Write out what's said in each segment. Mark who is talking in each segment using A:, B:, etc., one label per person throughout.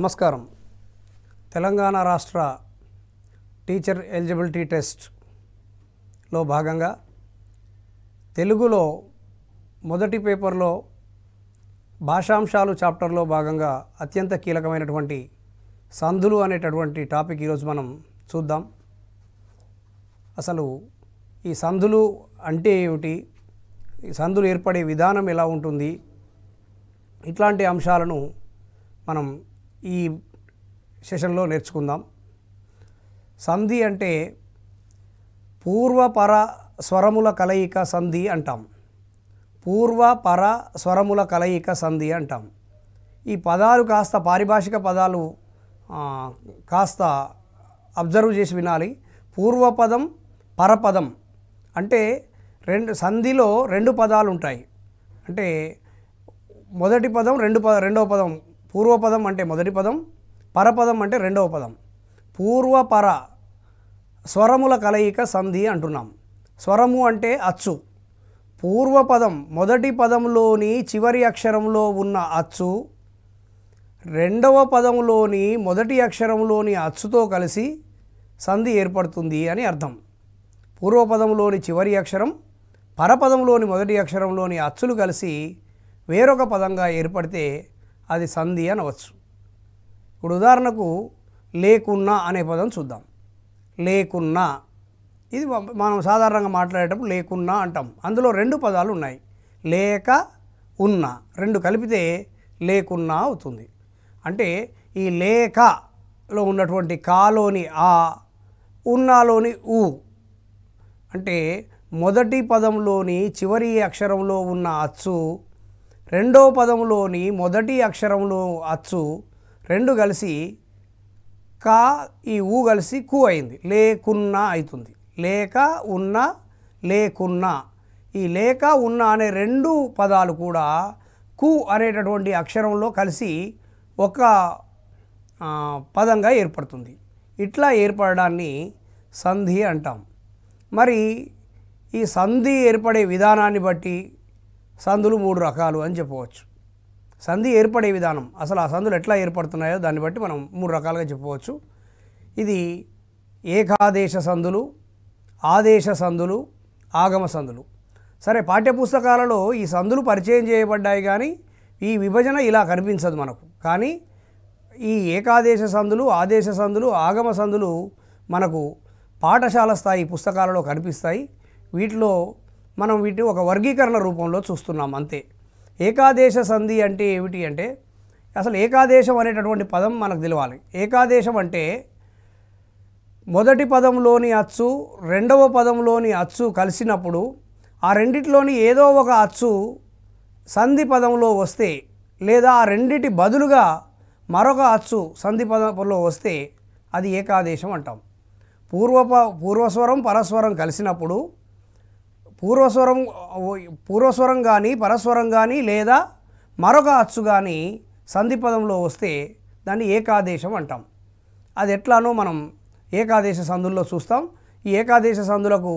A: నమస్కారం తెలంగాణ రాష్ట్ర teacher eligibility టెస్ట్లో భాగంగా తెలుగులో మొదటి పేపర్లో భాషాంశాలు చాప్టర్లో భాగంగా అత్యంత కీలకమైనటువంటి సంధులు అనేటటువంటి టాపిక్ ఈరోజు మనం చూద్దాం అసలు ఈ సంధులు అంటే ఏమిటి ఈ సంధులు ఏర్పడే విధానం ఎలా ఉంటుంది ఇట్లాంటి అంశాలను మనం ఈ సెషన్లో నేర్చుకుందాం సంధి అంటే పూర్వపర స్వరముల కలయిక సంధి అంటాం పూర్వపర స్వరముల కలయిక సంధి అంటాం ఈ పదాలు కాస్త పారిభాషిక పదాలు కాస్త అబ్జర్వ్ చేసి వినాలి పూర్వపదం పరపదం అంటే రెండు సంధిలో రెండు పదాలు ఉంటాయి అంటే మొదటి పదం రెండు ప రెండవ పదం పూర్వపదం అంటే మొదటి పదం పరపదం అంటే రెండవ పదం పూర్వపర స్వరముల కలయిక సంధి అంటున్నాం స్వరము అంటే అచ్చు పూర్వపదం మొదటి పదంలోని చివరి అక్షరంలో ఉన్న అచ్చు రెండవ పదంలోని మొదటి అక్షరంలోని అచ్చుతో కలిసి సంధి ఏర్పడుతుంది అని అర్థం పూర్వపదంలోని చివరి అక్షరం పరపదంలోని మొదటి అక్షరంలోని అచ్చులు కలిసి వేరొక పదంగా ఏర్పడితే అది సంధి అనవచ్చు ఇప్పుడు ఉదాహరణకు లేకున్నా అనే పదం చూద్దాం లేకున్నా ఇది మనం సాధారణంగా మాట్లాడేటప్పుడు లేకున్నా అంటాం అందులో రెండు పదాలు ఉన్నాయి లేక ఉన్న రెండు కలిపితే లేకున్నా అవుతుంది అంటే ఈ లేఖలో ఉన్నటువంటి కాలోని ఆ ఉన్నాలోని ఊ అంటే మొదటి పదంలోని చివరి అక్షరంలో ఉన్న అచ్చు రెండో పదంలోని మొదటి అక్షరంలో అచ్చు రెండు కలిసి కా ఈ ఊ కలిసి కు అయింది లేకున్నా అవుతుంది లేక ఉన్న లేకున్నా ఈ లేక ఉన్న అనే రెండు పదాలు కూడా కు అనేటటువంటి అక్షరంలో కలిసి ఒక పదంగా ఏర్పడుతుంది ఇట్లా ఏర్పడడాన్ని సంధి అంటాం మరి ఈ సంధి ఏర్పడే విధానాన్ని బట్టి సందులు మూడు రకాలు అని చెప్పవచ్చు సంధి ఏర్పడే విధానం అసలు ఆ సందులు ఎట్లా ఏర్పడుతున్నాయో దాన్ని బట్టి మనం మూడు రకాలుగా చెప్పవచ్చు ఇది ఏకాదేశ సందులు ఆదేశ సందులు ఆగమ సందులు సరే పాఠ్యపుస్తకాలలో ఈ సందులు పరిచయం చేయబడ్డాయి కానీ ఈ విభజన ఇలా కనిపించదు మనకు కానీ ఈ ఏకాదేశ సందులు ఆదేశ సందులు ఆగమ సందులు మనకు పాఠశాల స్థాయి పుస్తకాలలో కనిపిస్తాయి వీటిలో మనం వీటిని ఒక వర్గీకరణ రూపంలో చూస్తున్నాం అంతే ఏకాదేశ సంధి అంటే ఏమిటి అంటే అసలు ఏకాదేశం అనేటటువంటి పదం మనకు తెలియాలి ఏకాదేశం అంటే మొదటి పదంలోని అచ్చు రెండవ పదంలోని అచ్చు కలిసినప్పుడు ఆ రెండిటిలోని ఏదో ఒక అచ్చు సంధి పదంలో వస్తే లేదా ఆ రెండిటి బదులుగా మరొక అచ్చు సంధి పదంలో వస్తే అది ఏకాదేశం అంటాం పూర్వప పూర్వస్వరం పరస్వరం కలిసినప్పుడు పూర్వస్వరం పూర్వస్వరం కానీ పరస్వరం కానీ లేదా మరొక అచ్చు కానీ సంధిపదంలో వస్తే దాన్ని ఏకాదేశం అంటాం అది ఎట్లానో మనం ఏకాదేశ సంధుల్లో చూస్తాం ఈ ఏకాదేశ సంధులకు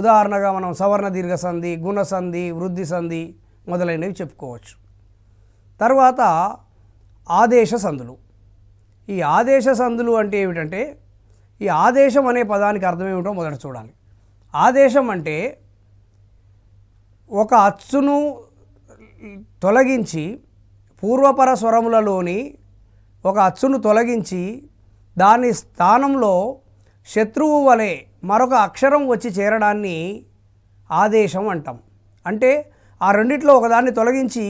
A: ఉదాహరణగా మనం సవర్ణ దీర్ఘ సంధి గుణ సంధి వృద్ధి సంధి మొదలైనవి చెప్పుకోవచ్చు తర్వాత ఆదేశ సంధులు ఈ ఆదేశ సంధులు అంటే ఏమిటంటే ఈ ఆదేశం అనే పదానికి అర్థం ఏమిటో మొదట చూడాలి ఆదేశం అంటే ఒక అచ్చును తొలగించి పూర్వపర స్వరములలోని ఒక అచ్చును తొలగించి దాని స్థానంలో శత్రువు వలె మరొక అక్షరం వచ్చి చేరడాన్ని ఆదేశం అంటాం అంటే ఆ రెండిట్లో ఒకదాన్ని తొలగించి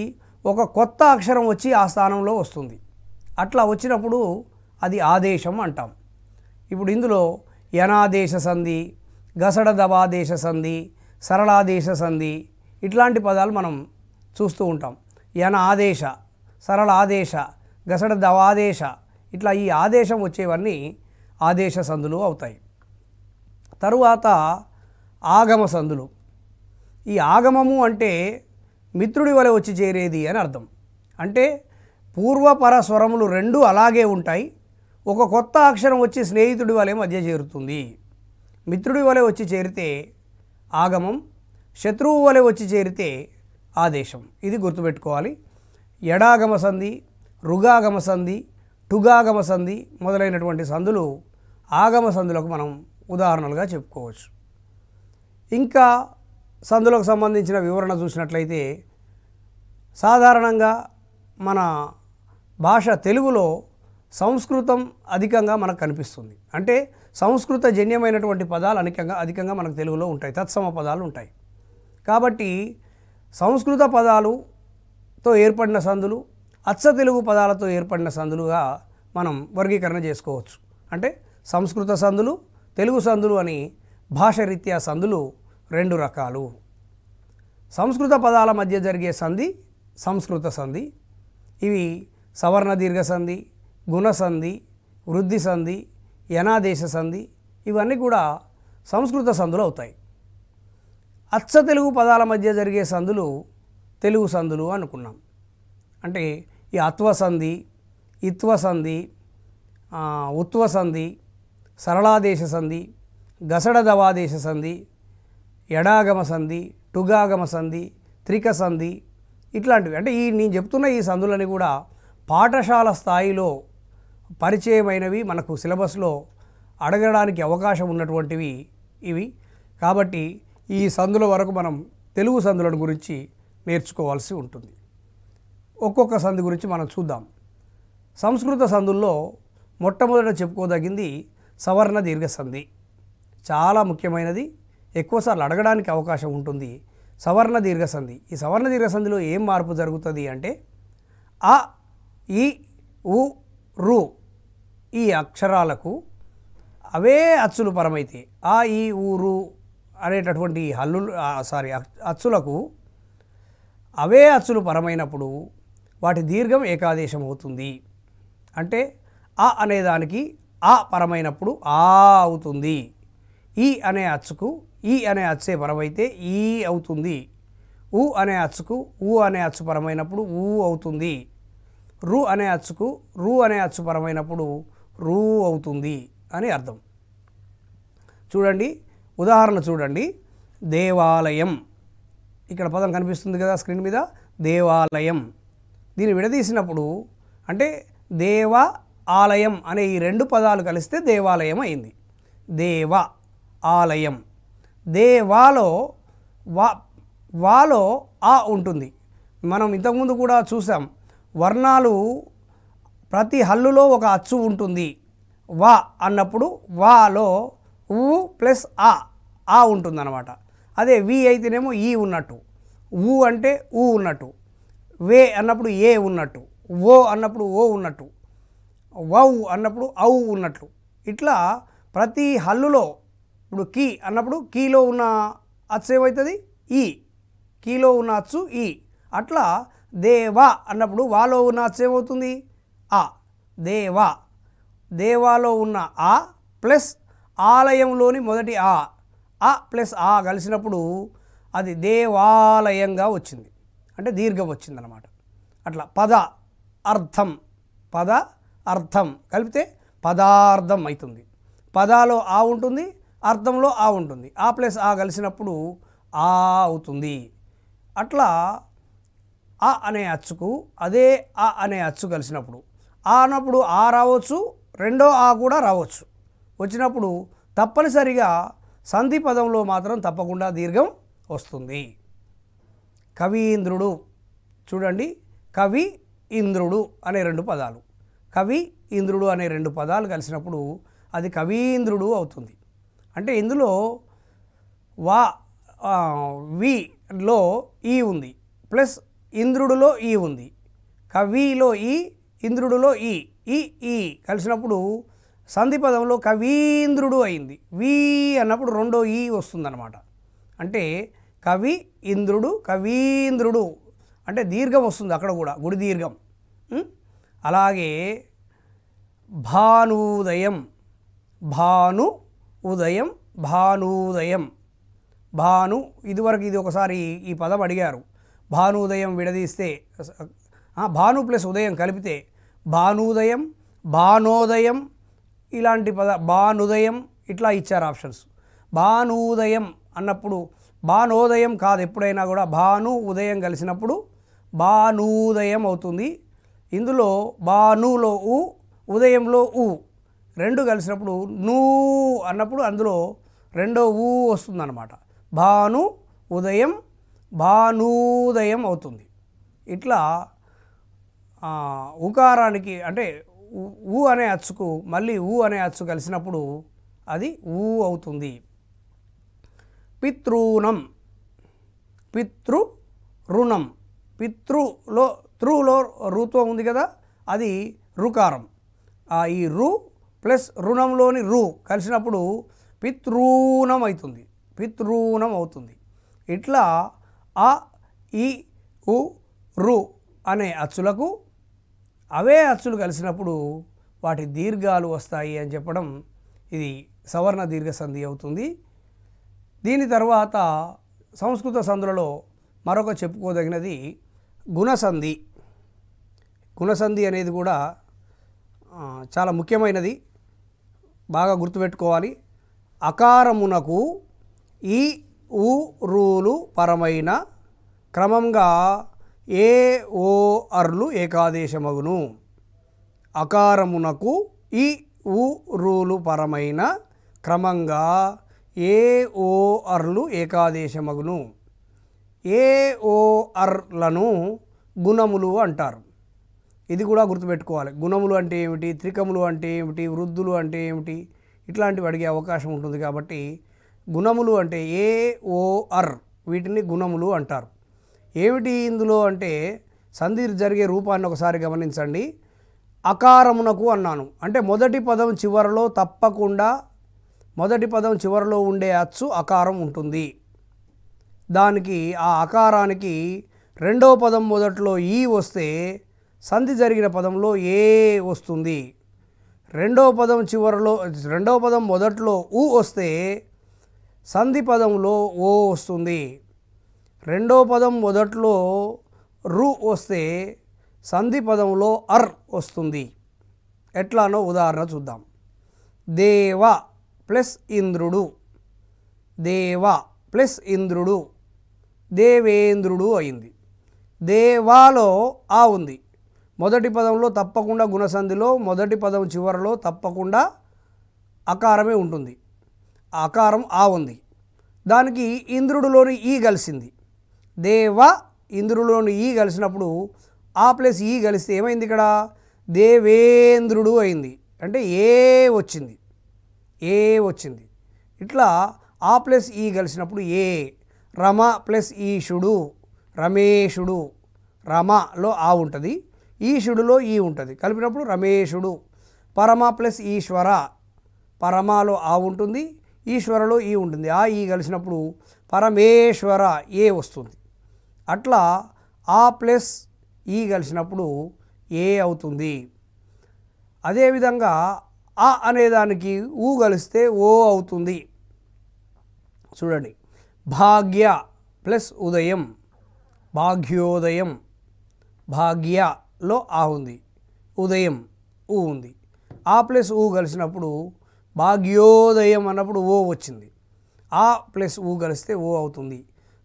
A: ఒక కొత్త అక్షరం వచ్చి ఆ స్థానంలో వస్తుంది అట్లా వచ్చినప్పుడు అది ఆదేశం అంటాం ఇప్పుడు ఇందులో యనాదేశ సంధి గసడ దవాదేశ సంధి సరళాదేశ సంధి ఇట్లాంటి పదాలు మనం చూస్తూ ఉంటాం యన ఆదేశ సరళ ఆదేశ గసడ దవాదేశ ఇట్లా ఈ ఆదేశం వచ్చేవన్నీ ఆదేశ సందులు అవుతాయి తరువాత ఆగమ సందులు ఈ ఆగమము అంటే మిత్రుడి వలె వచ్చి చేరేది అని అర్థం అంటే పూర్వపర స్వరములు రెండు అలాగే ఉంటాయి ఒక కొత్త అక్షరం వచ్చి స్నేహితుడి వలె మధ్య చేరుతుంది మిత్రుడి వలె వచ్చి చేరితే ఆగమం శత్రువు వలె వచ్చి చేరితే ఆ దేశం ఇది గుర్తుపెట్టుకోవాలి ఎడాగమ సంధి రుగాగమ సంధి టుగాగమ సంధి మొదలైనటువంటి సంధులు ఆగమ సంధులకు మనం ఉదాహరణలుగా చెప్పుకోవచ్చు ఇంకా సందులకు సంబంధించిన వివరణ చూసినట్లయితే సాధారణంగా మన భాష తెలుగులో సంస్కృతం అధికంగా మనకు కనిపిస్తుంది అంటే సంస్కృత జన్యమైనటువంటి పదాలు అనికంగా అధికంగా మనకు తెలుగులో ఉంటాయి తత్సమ పదాలు ఉంటాయి కాబట్టి సంస్కృత పదాలుతో ఏర్పడిన సందులు అచ్చ తెలుగు పదాలతో ఏర్పడిన సందులుగా మనం వర్గీకరణ చేసుకోవచ్చు అంటే సంస్కృత సందులు తెలుగు సందులు అని భాషరీత్యా సందులు రెండు రకాలు సంస్కృత పదాల మధ్య జరిగే సంధి సంస్కృత సంధి ఇవి సవర్ణ దీర్ఘ సంధి గుణ సంధి వృద్ధి సంధి యనాదేశ సంధి ఇవన్నీ కూడా సంస్కృత సంధులు అవుతాయి అచ్చ తెలుగు పదాల మధ్య జరిగే సందులు తెలుగు సందులు అనుకున్నాం అంటే ఈ అత్వసంధి ఇత్వసంధి ఉత్వసంధి సరళాదేశ సంధి గసడదవాదేశ సంధి ఎడాగమ సంధి టుగాగమ సంధి త్రిక సంధి ఇట్లాంటివి అంటే ఈ నేను చెప్తున్న ఈ సందులని కూడా పాఠశాల స్థాయిలో పరిచయమైనవి మనకు సిలబస్లో అడగడానికి అవకాశం ఉన్నటువంటివి ఇవి కాబట్టి ఈ సందుల వరకు మనం తెలుగు సందుల గురించి నేర్చుకోవాల్సి ఉంటుంది ఒక్కొక్క సంధి గురించి మనం చూద్దాం సంస్కృత సందుల్లో మొట్టమొదట చెప్పుకోదగింది సవర్ణ దీర్ఘ సంధి చాలా ముఖ్యమైనది ఎక్కువసార్లు అడగడానికి అవకాశం ఉంటుంది సవర్ణ దీర్ఘ సంధి ఈ సవర్ణ దీర్ఘ సంధిలో ఏం మార్పు జరుగుతుంది అంటే అ ఈ ఉ రు ఈ అక్షరాలకు అవే అచ్చులు పరమైతే ఆ ఈ ఊరు అనేటటువంటి హల్లు సారీ అచ్చులకు అవే అచ్చులు పరమైనప్పుడు వాటి దీర్ఘం ఏకాదేశం అవుతుంది అంటే ఆ అనేదానికి ఆ పరమైనప్పుడు ఆ అవుతుంది ఈ అనే అచ్చుకు ఈ అనే అచ్చే పరమైతే ఈ అవుతుంది ఊ అనే అచ్చుకు ఊ అనే అచ్చు పరమైనప్పుడు ఊ అవుతుంది రు అనే అచ్చుకు రు అనే అచ్చు పరమైనప్పుడు రూ అవుతుంది అని అర్థం చూడండి ఉదాహరణ చూడండి దేవాలయం ఇక్కడ పదం కనిపిస్తుంది కదా స్క్రీన్ మీద దేవాలయం దీన్ని విడదీసినప్పుడు అంటే దేవ ఆలయం అనే ఈ రెండు పదాలు కలిస్తే దేవాలయం అయింది దేవ ఆలయం దేవాలో వా వాలో ఆ ఉంటుంది మనం ఇంతకుముందు కూడా చూసాం వర్ణాలు ప్రతి హల్లులో ఒక అచ్చు ఉంటుంది వా అన్నప్పుడు వాలో ఊ ప్లస్ ఆ ఆ ఉంటుందన్నమాట అదే వి అయితేనేమో ఈ ఉన్నట్టు ఊ అంటే ఊ ఉన్నట్టు వే అన్నప్పుడు ఏ ఉన్నట్టు ఓ అన్నప్పుడు ఓ ఉన్నట్టు వౌ అన్నప్పుడు ఔ ఉన్నట్లు ఇట్లా ప్రతి హల్లులో ఇప్పుడు కీ అన్నప్పుడు కీలో ఉన్న అచ్చు ఏమవుతుంది ఈ కీలో ఉన్న అచ్చు ఈ అట్లా దేవా అన్నప్పుడు వాలో ఉన్న అచ్చు ఏమవుతుంది ఆ దేవా దేవాలో ఉన్న ఆ ప్లస్ ఆలయంలోని మొదటి ఆ ఆ ప్లస్ ఆ కలిసినప్పుడు అది దేవాలయంగా వచ్చింది అంటే దీర్ఘం వచ్చిందనమాట అట్లా పద అర్థం పద అర్థం కలిపితే పదార్థం అవుతుంది పదాలో ఆ ఉంటుంది అర్థంలో ఆ ఉంటుంది ఆ ప్లస్ ఆ కలిసినప్పుడు ఆ అవుతుంది అట్లా ఆ అనే అచ్చుకు అదే ఆ అనే అచ్చు కలిసినప్పుడు ఆ అన్నప్పుడు ఆ రావచ్చు రెండో ఆ కూడా రావచ్చు వచ్చినప్పుడు తప్పనిసరిగా సంధి పదంలో మాత్రం తప్పకుండా దీర్ఘం వస్తుంది కవీంద్రుడు చూడండి కవి ఇంద్రుడు అనే రెండు పదాలు కవి ఇంద్రుడు అనే రెండు పదాలు కలిసినప్పుడు అది కవీంద్రుడు అవుతుంది అంటే ఇందులో వా విలో ఈ ఉంది ప్లస్ ఇంద్రుడిలో ఈ ఉంది కవిలో ఈ ఇంద్రుడిలో ఈ ఈ ఈ కలిసినప్పుడు సంధి పదంలో కవీంద్రుడు అయింది వి అన్నప్పుడు రెండో ఈ వస్తుందన్నమాట అంటే కవి ఇంద్రుడు కవీంద్రుడు అంటే దీర్ఘం వస్తుంది అక్కడ కూడా గుడి దీర్ఘం అలాగే భానుదయం భాను ఉదయం భానుదయం భాను ఇదివరకు ఇది ఒకసారి ఈ పదం అడిగారు భానుదయం విడదీస్తే భాను ప్లస్ ఉదయం కలిపితే భానుదయం భానోదయం ఇలాంటి పద బానుదయం ఇట్లా ఇచ్చారు ఆప్షన్స్ భానుదయం అన్నప్పుడు భానోదయం కాదు ఎప్పుడైనా కూడా భాను ఉదయం కలిసినప్పుడు భానూదయం అవుతుంది ఇందులో భానులో ఉ ఉదయంలో ఉ రెండు కలిసినప్పుడు నూ అన్నప్పుడు అందులో రెండో ఊ వస్తుందన్నమాట భాను ఉదయం భానూదయం అవుతుంది ఇట్లా ఉకారానికి అంటే ఊ అనే అచ్చుకు మళ్ళీ ఊ అనే అచ్చు కలిసినప్పుడు అది ఊ అవుతుంది పితృణం పితృ రుణం పితృలో త్రులో రుత్వం ఉంది కదా అది రుకారం ఈ రు ప్లస్ రుణంలోని రు కలిసినప్పుడు పితృణం అవుతుంది పితృణం అవుతుంది ఇట్లా ఆ ఈ ఉ రు అనే అచ్చులకు అవే అచ్చులు కలిసినప్పుడు వాటి దీర్ఘాలు వస్తాయి అని చెప్పడం ఇది సవర్ణ దీర్ఘ సంధి అవుతుంది దీని తర్వాత సంస్కృత సంధులలో మరొక చెప్పుకోదగినది గుణసంధి గుణసంధి అనేది కూడా చాలా ముఖ్యమైనది బాగా గుర్తుపెట్టుకోవాలి అకారమునకు ఈ ఊ రూలు పరమైన క్రమంగా ఏ ఓ అర్లు ఏకాదేశమగును అకారమునకు ఈ ఉ రూలు పరమైన క్రమంగా ఏ ఓ అర్లు ఏకాదేశమగును ఏ ఓ అర్లను గుణములు అంటారు ఇది కూడా గుర్తుపెట్టుకోవాలి గుణములు అంటే ఏమిటి త్రికములు అంటే ఏమిటి వృద్ధులు అంటే ఏమిటి ఇట్లాంటివి అడిగే అవకాశం ఉంటుంది కాబట్టి గుణములు అంటే ఏ ఓ అర్ వీటిని గుణములు అంటారు ఏమిటి ఇందులో అంటే సంధి జరిగే రూపాన్ని ఒకసారి గమనించండి అకారమునకు అన్నాను అంటే మొదటి పదం చివరలో తప్పకుండా మొదటి పదం చివరలో ఉండే అచ్చు అకారం ఉంటుంది దానికి ఆ అకారానికి రెండవ పదం మొదట్లో ఈ వస్తే సంధి జరిగిన పదంలో ఏ వస్తుంది రెండవ పదం చివరలో రెండవ పదం మొదట్లో ఊ వస్తే సంధి పదంలో ఓ వస్తుంది రెండో పదం మొదట్లో రు వస్తే సంధి పదంలో అర్ వస్తుంది ఎట్లానో ఉదాహరణ చూద్దాం దేవ ప్లస్ ఇంద్రుడు దేవ ప్లస్ ఇంద్రుడు దేవేంద్రుడు అయింది దేవాలో ఆ ఉంది మొదటి పదంలో తప్పకుండా గుణసంధిలో మొదటి పదం చివరిలో తప్పకుండా అకారమే ఉంటుంది అకారం ఆ ఉంది దానికి ఇంద్రుడిలోని ఈ కలిసింది దేవ ఇంద్రులోని ఈ కలిసినప్పుడు ఆ ప్లస్ ఈ కలిస్తే ఏమైంది ఇక్కడ దేవేంద్రుడు అయింది అంటే ఏ వచ్చింది ఏ వచ్చింది ఇట్లా ఆ ప్లస్ ఈ కలిసినప్పుడు ఏ రమ ప్లస్ ఈషుడు రమేషుడు రమలో ఆ ఉంటుంది ఈషుడులో ఈ ఉంటుంది కలిపినప్పుడు రమేషుడు పరమ ప్లస్ ఈశ్వర పరమాలో ఆ ఉంటుంది ఈశ్వరలో ఈ ఉంటుంది ఆ ఈ కలిసినప్పుడు పరమేశ్వర ఏ వస్తుంది అట్లా ఆ ప్లస్ ఈ కలిసినప్పుడు ఏ అవుతుంది అదేవిధంగా ఆ అనేదానికి ఊ కలిస్తే ఓ అవుతుంది చూడండి భాగ్య ప్లస్ ఉదయం భాగ్యోదయం భాగ్యలో ఆ ఉంది ఉదయం ఊ ఉంది ఆ ప్లస్ ఊ కలిసినప్పుడు భాగ్యోదయం అన్నప్పుడు ఓ వచ్చింది ఆ ప్లస్ ఊ కలిస్తే ఓ అవుతుంది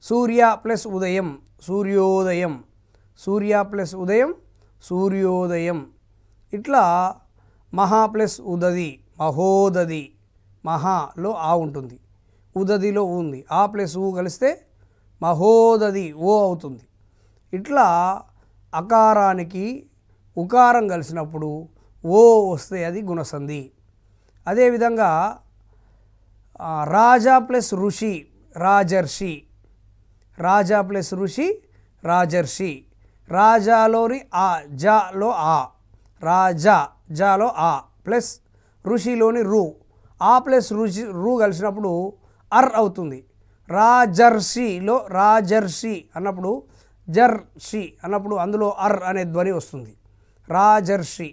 A: సూర్య ప్లస్ ఉదయం సూర్యోదయం సూర్య ప్లస్ ఉదయం సూర్యోదయం ఇట్లా మహా ప్లస్ ఉదది మహోదది మహాలో ఆ ఉంటుంది ఉదదిలో ఉంది ఆ ప్లస్ ఊ కలిస్తే మహోదది ఓ అవుతుంది ఇట్లా అకారానికి ఉకారం కలిసినప్పుడు ఓ వస్తే అది గుణసంధి అదేవిధంగా రాజా ప్లస్ ఋషి రాజర్షి రాజా ప్లస్ ఋషి రాజర్షి రాజాలోని ఆ జాలో ఆ రాజా జాలో ఆ ప్లస్ ఋషిలోని రు ఆ ప్లస్ ఋషి రు కలిసినప్పుడు అర్ అవుతుంది రాజర్షిలో రాజర్షి అన్నప్పుడు జర్షి అన్నప్పుడు అందులో అర్ అనే ధ్వని వస్తుంది రాజర్షి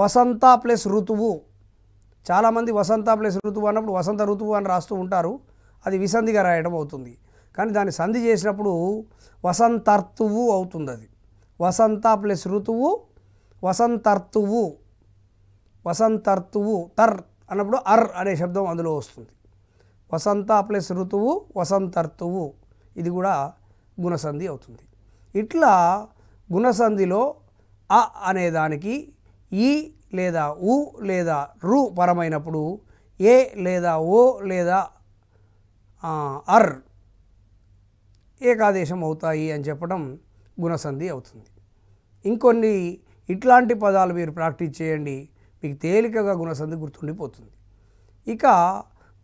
A: వసంత ప్లస్ ఋతువు చాలామంది వసంత ప్లస్ ఋతువు అన్నప్పుడు వసంత ఋతువు అని రాస్తూ ఉంటారు అది విసంధిగా రాయడం అవుతుంది కానీ దాన్ని సంధి చేసినప్పుడు వసంతర్తువు అవుతుంది అది వసంత ప్లస్ ఋతువు వసంతర్తువు వసంతర్తువు తర్ అన్నప్పుడు అర్ అనే శబ్దం అందులో వస్తుంది వసంత ప్లస్ ఋతువు వసంతర్తువు ఇది కూడా గుణసంధి అవుతుంది ఇట్లా గుణసంధిలో అ అనేదానికి ఈ లేదా ఉ లేదా రు పరమైనప్పుడు ఏ లేదా ఓ లేదా అర్ ఏకాదేశం అవుతాయి అని చెప్పడం గుణసంధి అవుతుంది ఇంకొన్ని ఇట్లాంటి పదాలు మీరు ప్రాక్టీస్ చేయండి మీకు తేలికగా గుణసంధి గుర్తుండిపోతుంది ఇక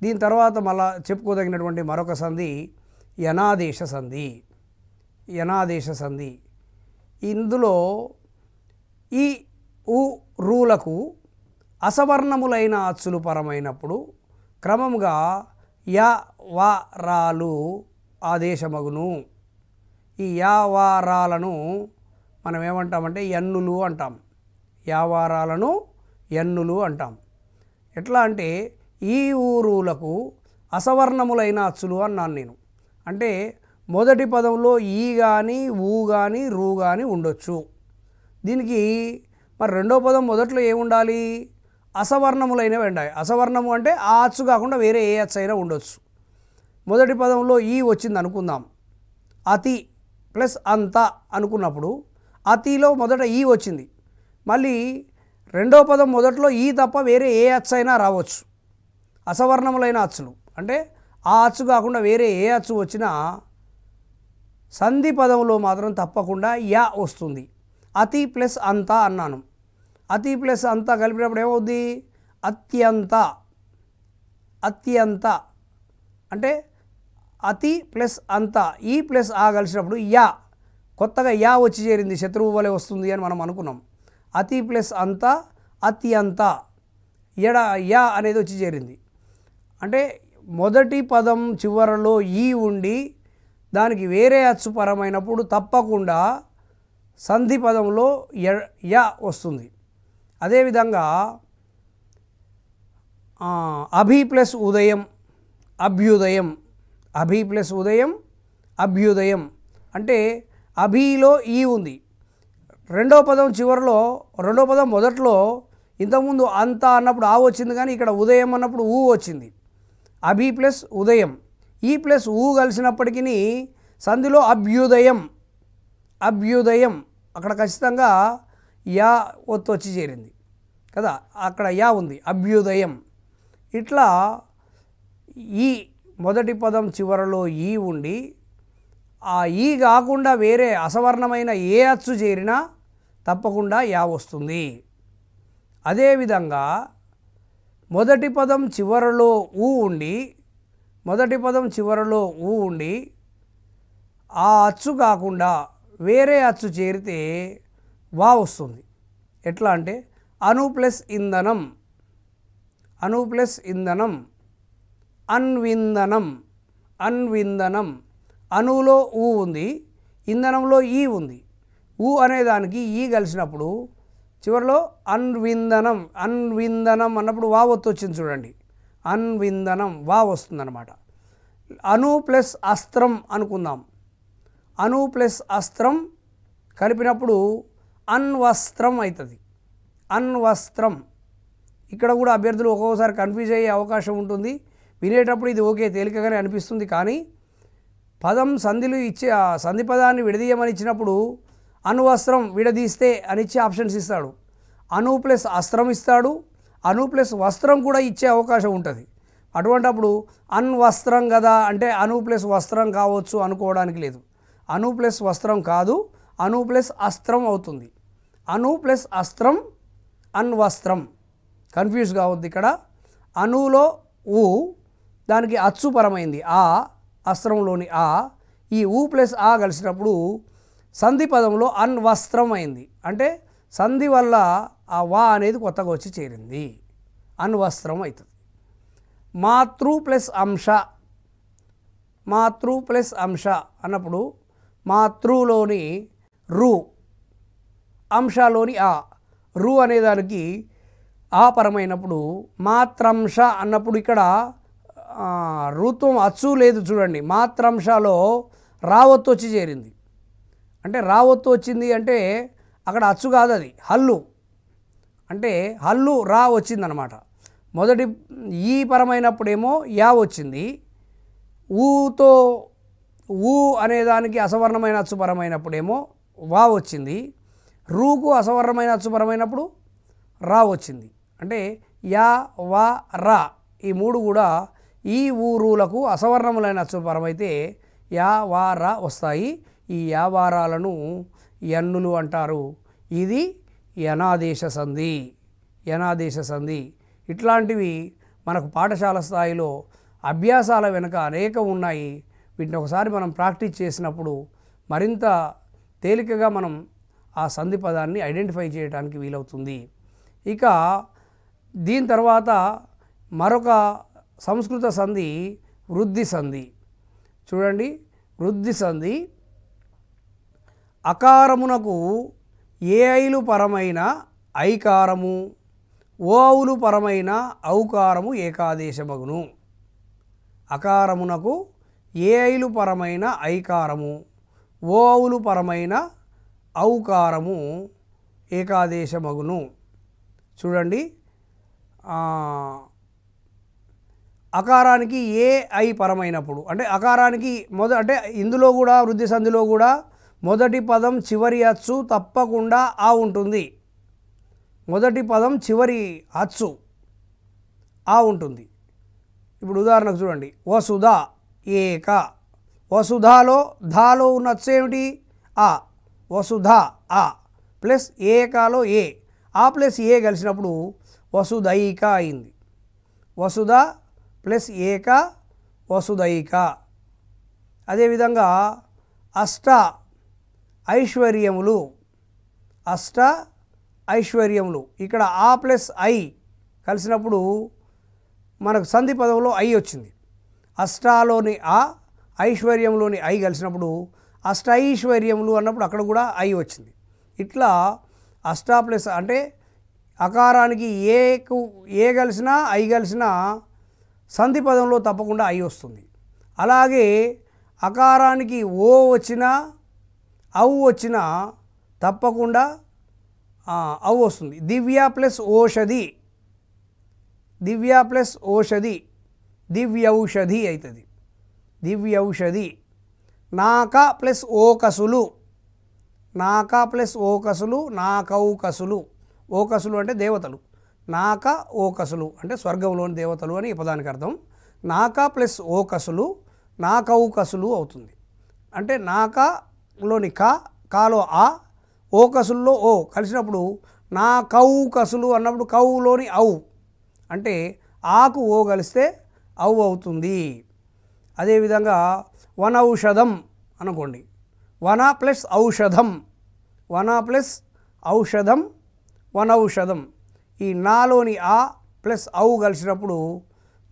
A: దీని తర్వాత మళ్ళా చెప్పుకోదగినటువంటి మరొక సంధి యనాదేశ సంధి యనాదేశ సంధి ఇందులో ఈ ఊ రూలకు అసవర్ణములైన అచ్చులు పరమైనప్పుడు క్రమంగా య వ రాలు ఆదేశమగును ఈ యావారాలను మనం ఏమంటామంటే ఎన్నులు అంటాం యావారాలను ఎన్నులు అంటాం ఎట్లా అంటే ఈ ఊరులకు అసవర్ణములైన అచ్చులు అన్నాను నేను అంటే మొదటి పదంలో ఈ కానీ ఊ కానీ రూ కానీ ఉండొచ్చు దీనికి మరి రెండో పదం మొదట్లో ఏముండాలి అసవర్ణములైనవి ఉండాలి అసవర్ణము అంటే ఆ అచ్చు కాకుండా వేరే ఏ అచ్చు అయినా ఉండొచ్చు మొదటి పదంలో ఈ వచ్చింది అనుకుందాం అతి ప్లస్ అంత అనుకున్నప్పుడు అతిలో మొదట ఈ వచ్చింది మళ్ళీ రెండో పదం మొదట్లో ఈ తప్ప వేరే ఏ అచ్చు అయినా రావచ్చు అసవర్ణములైన అచ్చులు అంటే ఆ అచ్చు కాకుండా వేరే ఏ అచ్చు వచ్చినా సంధి పదంలో మాత్రం తప్పకుండా యా వస్తుంది అతి ప్లస్ అంత అన్నాను అతి ప్లస్ అంత కలిపినప్పుడు ఏమవుద్ది అత్యంత అత్యంత అంటే అతి ప్లస్ అంత ఈ ప్లస్ ఆ కలిసినప్పుడు యా కొత్తగా యా వచ్చి చేరింది శత్రువు వలె వస్తుంది అని మనం అనుకున్నాం అతి ప్లస్ అంత అతి అంత ఎడ యా అనేది వచ్చి చేరింది అంటే మొదటి పదం చివరలో ఈ ఉండి దానికి వేరే అచ్చుపరమైనప్పుడు తప్పకుండా సంధి పదంలో య వస్తుంది అదేవిధంగా అభి ప్లస్ ఉదయం అభ్యుదయం అభి ప్లస్ ఉదయం అభ్యుదయం అంటే అభిలో ఈ ఉంది రెండో పదం చివరిలో రెండో పదం మొదట్లో ఇంతకుముందు అంత అన్నప్పుడు ఆ వచ్చింది కానీ ఇక్కడ ఉదయం అన్నప్పుడు ఊ వచ్చింది అభి ప్లస్ ఉదయం ఈ ప్లస్ ఊ కలిసినప్పటికీ సంధిలో అభ్యుదయం అభ్యుదయం అక్కడ ఖచ్చితంగా యా ఒత్తు వచ్చి చేరింది కదా అక్కడ యా ఉంది అభ్యుదయం ఇట్లా ఈ మొదటి పదం చివరలో ఈ ఉండి ఆ ఈ కాకుండా వేరే అసవర్ణమైన ఏ అచ్చు చేరినా తప్పకుండా యా వస్తుంది అదేవిధంగా మొదటి పదం చివరలో ఊ ఉండి మొదటి పదం చివరలో ఊ ఉండి ఆ అచ్చు కాకుండా వేరే అచ్చు చేరితే వా వస్తుంది ఎట్లా అంటే అను ప్లస్ ఇంధనం అను ప్లస్ ఇంధనం అన్విందనం అన్విందనం అణువులో ఊ ఉంది ఇంధనంలో ఈ ఉంది ఊ అనేదానికి ఈ కలిసినప్పుడు చివరిలో అన్విందనం అన్విందనం అన్నప్పుడు వా ఒత్తు వచ్చింది చూడండి అన్విందనం వా వస్తుందన్నమాట అణు ప్లస్ అస్త్రం అనుకుందాం అణు ప్లస్ అస్త్రం కలిపినప్పుడు అన్వస్త్రం అవుతుంది అన్వస్త్రం ఇక్కడ కూడా అభ్యర్థులు ఒక్కోసారి కన్ఫ్యూజ్ అయ్యే అవకాశం ఉంటుంది వినేటప్పుడు ఇది ఓకే తేలికగానే అనిపిస్తుంది కానీ పదం సంధిలు ఇచ్చే ఆ సంధి పదాన్ని విడదీయమని ఇచ్చినప్పుడు వస్త్రం విడదీస్తే అని ఇచ్చే ఆప్షన్స్ ఇస్తాడు అను ప్లస్ అస్త్రం ఇస్తాడు అను ప్లస్ వస్త్రం కూడా ఇచ్చే అవకాశం ఉంటుంది అటువంటప్పుడు వస్త్రం కదా అంటే అను ప్లస్ వస్త్రం కావచ్చు అనుకోవడానికి లేదు అను ప్లస్ వస్త్రం కాదు అను ప్లస్ అస్త్రం అవుతుంది అను ప్లస్ అస్త్రం వస్త్రం కన్ఫ్యూజ్ కావద్దు ఇక్కడ అనులో ఊ దానికి అచ్చుపరమైంది ఆ అస్త్రంలోని ఆ ఈ ఊ ప్లస్ ఆ కలిసినప్పుడు సంధి పదంలో వస్త్రం అయింది అంటే సంధి వల్ల ఆ వా అనేది కొత్తగా వచ్చి చేరింది వస్త్రం అవుతుంది మాతృ ప్లస్ అంశ మాతృ ప్లస్ అంశ అన్నప్పుడు మాతృలోని రు అంశలోని ఆ రు అనేదానికి ఆపరమైనప్పుడు మాత్రంశ అన్నప్పుడు ఇక్కడ రూత్వం అచ్చు లేదు చూడండి మాత్రంశాలో రావత్తు వచ్చి చేరింది అంటే రావత్తు వచ్చింది అంటే అక్కడ అచ్చు కాదు అది హల్లు అంటే హల్లు రా వచ్చిందనమాట మొదటి ఈ పరమైనప్పుడేమో యా వచ్చింది ఊతో ఊ అనేదానికి అసవర్ణమైన అచ్చుపరమైనప్పుడేమో వా వచ్చింది రూకు అసవర్ణమైన అచ్చుపరమైనప్పుడు రా వచ్చింది అంటే యా వా రా ఈ మూడు కూడా ఈ ఊరులకు అసవర్ణములైన అచ్చుపరమైతే యా వార వస్తాయి ఈ యావారాలను ఎన్నులు అంటారు ఇది యనాదేశ సంధి యనాదేశ సంధి ఇట్లాంటివి మనకు పాఠశాల స్థాయిలో అభ్యాసాల వెనుక అనేకం ఉన్నాయి వీటిని ఒకసారి మనం ప్రాక్టీస్ చేసినప్పుడు మరింత తేలికగా మనం ఆ సంధి పదాన్ని ఐడెంటిఫై చేయడానికి వీలవుతుంది ఇక దీని తర్వాత మరొక సంస్కృత సంధి వృద్ధి సంధి చూడండి వృద్ధి సంధి అకారమునకు ఏఐలు పరమైన ఐకారము ఓవులు పరమైన ఔకారము ఏకాదేశమగును అకారమునకు ఏఐలు పరమైన ఐకారము ఓవులు పరమైన ఔకారము ఏకాదేశమగును చూడండి అకారానికి ఏ ఐ పరమైనప్పుడు అంటే అకారానికి మొద అంటే ఇందులో కూడా వృద్ధి సంధిలో కూడా మొదటి పదం చివరి అచ్చు తప్పకుండా ఆ ఉంటుంది మొదటి పదం చివరి అచ్చు ఆ ఉంటుంది ఇప్పుడు ఉదాహరణకు చూడండి వసుధ ఏక వసుధాలో ధాలో ఉన్న అచ్చు ఏమిటి ఆ వసుధ ఆ ప్లస్ ఏకాలో ఏ ఆ ప్లస్ ఏ కలిసినప్పుడు వసుధైక అయింది వసుధ ప్లస్ ఏక వసుదైక అదేవిధంగా అష్ట ఐశ్వర్యములు అష్ట ఐశ్వర్యములు ఇక్కడ ఆ ప్లస్ ఐ కలిసినప్పుడు మనకు సంధి పదంలో ఐ వచ్చింది అష్టాలోని ఆ ఐశ్వర్యంలోని ఐ కలిసినప్పుడు అష్టైశ్వర్యములు అన్నప్పుడు అక్కడ కూడా ఐ వచ్చింది ఇట్లా అష్టా ప్లస్ అంటే అకారానికి ఏకు ఏ కలిసినా ఐ కలిసినా సంధి పదంలో తప్పకుండా ఐ వస్తుంది అలాగే అకారానికి ఓ వచ్చినా అవు వచ్చినా తప్పకుండా అవు వస్తుంది దివ్య ప్లస్ ఓషధి దివ్య ప్లస్ ఓషధి దివ్యౌషధి అవుతుంది దివ్యౌషధి నాక ప్లస్ ఓకసులు నాక ప్లస్ ఓకసులు నాకౌకసులు ఓకసులు అంటే దేవతలు నాక ఓకసులు అంటే స్వర్గంలోని దేవతలు అని ఈ పదానికి అర్థం నాక ప్లస్ ఓకసులు నాకౌకసులు అవుతుంది అంటే నాకలోని కా కాలో ఆ ఓకసుల్లో ఓ కలిసినప్పుడు నా కౌకసులు అన్నప్పుడు కౌలోని ఔ అంటే ఆకు ఓ కలిస్తే ఔ అవుతుంది అదేవిధంగా వన ఔషధం అనుకోండి వన ప్లస్ ఔషధం వన ప్లస్ ఔషధం వన ఔషధం ఈ నాలోని ఆ ప్లస్ అవు కలిసినప్పుడు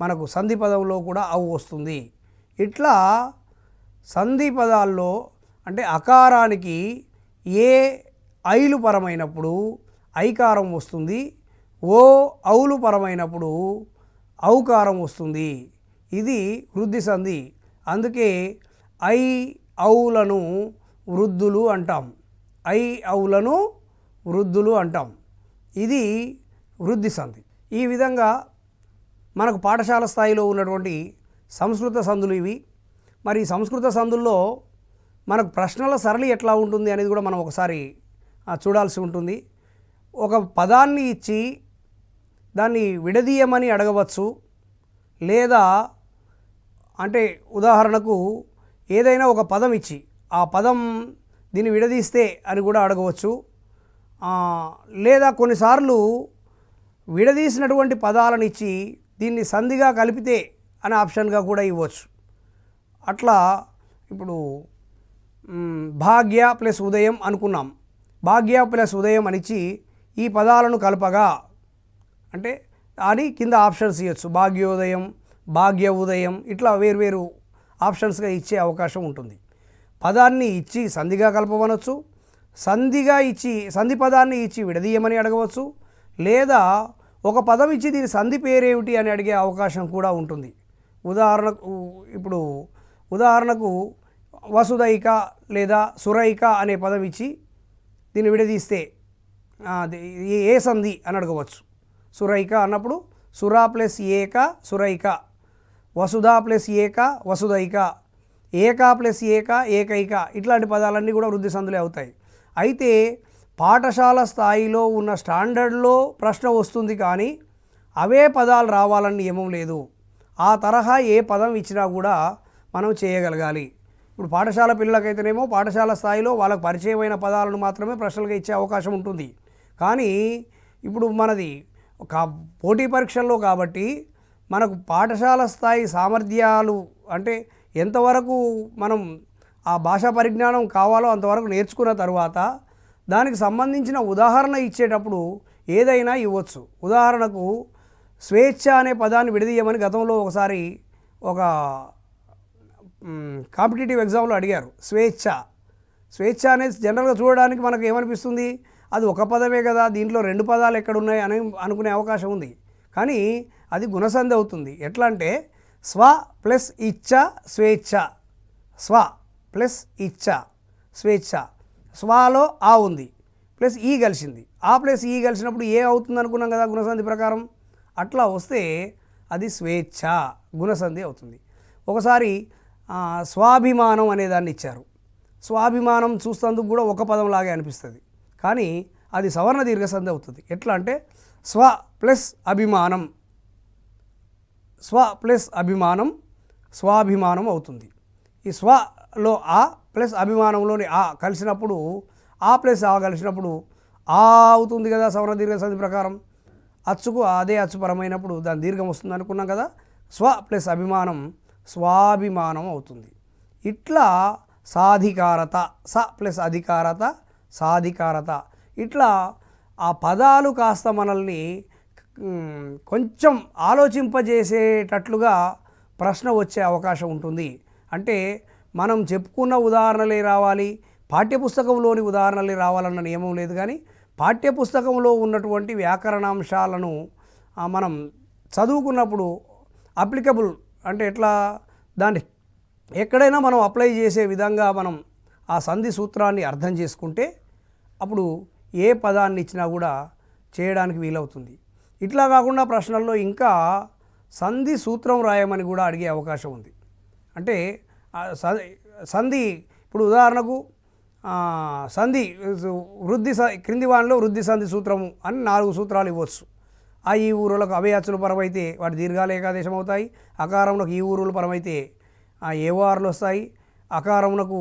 A: మనకు సంధి పదంలో కూడా అవు వస్తుంది ఇట్లా సంధి పదాల్లో అంటే అకారానికి ఏ ఐలు పరమైనప్పుడు ఐకారం వస్తుంది ఓ అవులు పరమైనప్పుడు ఔకారం వస్తుంది ఇది వృద్ధి సంధి అందుకే ఐ అవులను వృద్ధులు అంటాం ఐ అవులను వృద్ధులు అంటాం ఇది వృద్ధి సంధి ఈ విధంగా మనకు పాఠశాల స్థాయిలో ఉన్నటువంటి సంస్కృత సందులు ఇవి మరి సంస్కృత సందుల్లో మనకు ప్రశ్నల సరళి ఎట్లా ఉంటుంది అనేది కూడా మనం ఒకసారి చూడాల్సి ఉంటుంది ఒక పదాన్ని ఇచ్చి దాన్ని విడదీయమని అడగవచ్చు లేదా అంటే ఉదాహరణకు ఏదైనా ఒక పదం ఇచ్చి ఆ పదం దీన్ని విడదీస్తే అని కూడా అడగవచ్చు లేదా కొన్నిసార్లు విడదీసినటువంటి పదాలను ఇచ్చి దీన్ని సంధిగా కలిపితే అనే ఆప్షన్గా కూడా ఇవ్వచ్చు అట్లా ఇప్పుడు భాగ్య ప్లస్ ఉదయం అనుకున్నాం భాగ్య ప్లస్ ఉదయం అనిచ్చి ఈ పదాలను కలపగా అంటే అని కింద ఆప్షన్స్ ఇవ్వచ్చు భాగ్యోదయం భాగ్య ఉదయం ఇట్లా వేరు ఆప్షన్స్గా ఇచ్చే అవకాశం ఉంటుంది పదాన్ని ఇచ్చి సంధిగా కలపవనొచ్చు సంధిగా ఇచ్చి సంధి పదాన్ని ఇచ్చి విడదీయమని అడగవచ్చు లేదా ఒక పదం ఇచ్చి దీని సంధి పేరేమిటి అని అడిగే అవకాశం కూడా ఉంటుంది ఉదాహరణకు ఇప్పుడు ఉదాహరణకు వసుధైక లేదా సురైక అనే పదం ఇచ్చి దీన్ని విడదీస్తే ఏ సంధి అని అడగవచ్చు సురైక అన్నప్పుడు సురా ప్లస్ ఏక సురైక వసుధ ప్లస్ ఏక వసుదైక ఏకా ప్లస్ ఏక ఏకైక ఇట్లాంటి పదాలన్నీ కూడా వృద్ధి సందులే అవుతాయి అయితే పాఠశాల స్థాయిలో ఉన్న స్టాండర్డ్లో ప్రశ్న వస్తుంది కానీ అవే పదాలు రావాలని నియమం లేదు ఆ తరహా ఏ పదం ఇచ్చినా కూడా మనం చేయగలగాలి ఇప్పుడు పాఠశాల పిల్లలకైతేనేమో పాఠశాల స్థాయిలో వాళ్ళకు పరిచయమైన పదాలను మాత్రమే ప్రశ్నలుగా ఇచ్చే అవకాశం ఉంటుంది కానీ ఇప్పుడు మనది ఒక పోటీ పరీక్షల్లో కాబట్టి మనకు పాఠశాల స్థాయి సామర్థ్యాలు అంటే ఎంతవరకు మనం ఆ భాషా పరిజ్ఞానం కావాలో అంతవరకు నేర్చుకున్న తర్వాత దానికి సంబంధించిన ఉదాహరణ ఇచ్చేటప్పుడు ఏదైనా ఇవ్వచ్చు ఉదాహరణకు స్వేచ్ఛ అనే పదాన్ని విడదీయమని గతంలో ఒకసారి ఒక కాంపిటేటివ్ ఎగ్జామ్లో అడిగారు స్వేచ్ఛ స్వేచ్ఛ అనేది జనరల్గా చూడడానికి మనకు ఏమనిపిస్తుంది అది ఒక పదమే కదా దీంట్లో రెండు పదాలు ఎక్కడున్నాయి అని అనుకునే అవకాశం ఉంది కానీ అది గుణసంధి అవుతుంది ఎట్లా అంటే స్వ ప్లస్ ఇచ్ఛ స్వేచ్ఛ స్వ ప్లస్ ఇచ్ఛ స్వేచ్ఛ స్వాలో ఆ ఉంది ప్లస్ ఈ కలిసింది ఆ ప్లస్ ఈ కలిసినప్పుడు ఏ అవుతుంది అనుకున్నాం కదా గుణసంధి ప్రకారం అట్లా వస్తే అది స్వేచ్ఛ గుణసంధి అవుతుంది ఒకసారి స్వాభిమానం అనే దాన్ని ఇచ్చారు స్వాభిమానం చూస్తందుకు కూడా ఒక పదం లాగే అనిపిస్తుంది కానీ అది సవర్ణ దీర్ఘసంధి అవుతుంది ఎట్లా అంటే స్వ ప్లస్ అభిమానం స్వ ప్లస్ అభిమానం స్వాభిమానం అవుతుంది ఈ స్వ లో ఆ ప్లస్ అభిమానంలోని ఆ కలిసినప్పుడు ఆ ప్లస్ ఆ కలిసినప్పుడు ఆ అవుతుంది కదా సవర్ణ దీర్ఘ సంధి ప్రకారం అచ్చుకు అదే అచ్చుపరమైనప్పుడు దాని దీర్ఘం వస్తుంది అనుకున్నాం కదా స్వ ప్లస్ అభిమానం స్వాభిమానం అవుతుంది ఇట్లా సాధికారత స ప్లస్ అధికారత సాధికారత ఇట్లా ఆ పదాలు కాస్త మనల్ని కొంచెం ఆలోచింపజేసేటట్లుగా ప్రశ్న వచ్చే అవకాశం ఉంటుంది అంటే మనం చెప్పుకున్న ఉదాహరణలే రావాలి పాఠ్యపుస్తకంలోని ఉదాహరణలే రావాలన్న నియమం లేదు కానీ పాఠ్యపుస్తకంలో ఉన్నటువంటి వ్యాకరణాంశాలను మనం చదువుకున్నప్పుడు అప్లికబుల్ అంటే ఎట్లా దాన్ని ఎక్కడైనా మనం అప్లై చేసే విధంగా మనం ఆ సంధి సూత్రాన్ని అర్థం చేసుకుంటే అప్పుడు ఏ పదాన్ని ఇచ్చినా కూడా చేయడానికి వీలవుతుంది ఇట్లా కాకుండా ప్రశ్నల్లో ఇంకా సంధి సూత్రం రాయమని కూడా అడిగే అవకాశం ఉంది అంటే సంధి ఇప్పుడు ఉదాహరణకు సంధి వృద్ధి క్రింది వాణిలో వృద్ధి సంధి సూత్రము అని నాలుగు సూత్రాలు ఇవ్వచ్చు ఆ ఈ ఊరులకు అవయాచుల పరమైతే వాటి దీర్ఘాలు ఏకాదేశం అవుతాయి అకారములకు ఈ ఊరుల పరమైతే ఏవారులు వస్తాయి అకారములకు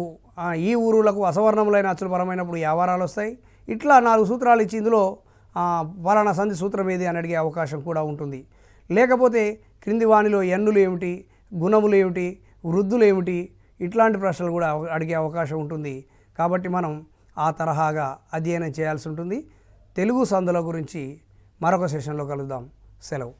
A: ఈ ఊరులకు అసవర్ణములైన అచ్చుల పరమైనప్పుడు యావారాలు వస్తాయి ఇట్లా నాలుగు సూత్రాలు ఇచ్చి ఇందులో పలానా సంధి సూత్రం ఏది అని అడిగే అవకాశం కూడా ఉంటుంది లేకపోతే క్రింది వాణిలో ఎన్నులు ఏమిటి గుణములు ఏమిటి వృద్ధులు ఏమిటి ఇట్లాంటి ప్రశ్నలు కూడా అడిగే అవకాశం ఉంటుంది కాబట్టి మనం ఆ తరహాగా అధ్యయనం చేయాల్సి ఉంటుంది తెలుగు సందుల గురించి మరొక సెషన్లో కలుద్దాం సెలవు